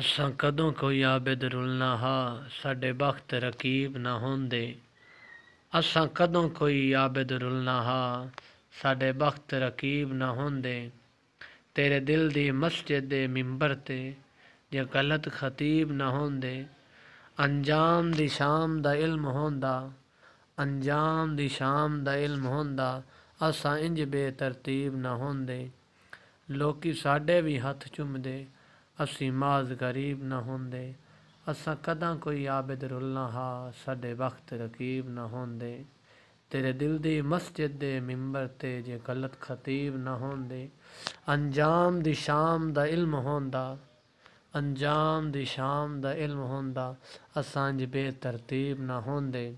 असा कदों कोई आबिद रुलना हा साडे वक्त रकीब ना होंदे असा कदों कोई आबिद रुलना हा साडे वक्त रकीब ना होंदे तेरे दिल की मस्जिद दे मिंबर ते जे गलत खतीब ना होंदे अंजाम दी शाम का इलम होंदा अंजाम दी शाम का इलम होंदा असा इंज बेतरतीब ना होंदे लोग साढ़े भी हथ चुमदे ਅਸੀਂ ਮਾਜ਼ ਗਰੀਬ ਨਾ ਹੁੰਦੇ ਅਸਾਂ ਕਦਾਂ ਕੋਈ ਆਬਦ ਰੁਲਨਾ ਹਾ ਸਾਡੇ ਵਕਤ ਰਕੀਬ ਨਾ ਹੁੰਦੇ ਤੇਰੇ ਦਿਲ ਦੀ ਮਸਜਿਦ ਦੇ ਮਿੰਬਰ ਤੇ ਜੇ ਗਲਤ ਖਤੀਬ ਨਾ ਹੁੰਦੇ ਅੰਜਾਮ ਦੀ ਸ਼ਾਮ ਦਾ ਇਲਮ ਹੁੰਦਾ ਅੰਜਾਮ ਦੀ ਸ਼ਾਮ ਦਾ ਇਲਮ ਹੁੰਦਾ ਅਸਾਂ ਜੇ ਬੇਤਰਤੀਬ ਨਾ ਹੁੰਦੇ